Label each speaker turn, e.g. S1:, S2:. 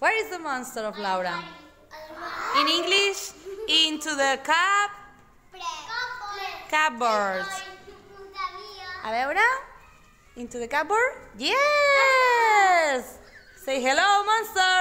S1: Where is the monster of Laura?
S2: In English, into the cup. Cupboard. A Laura, Into the cupboard. Yes. Say hello, monster.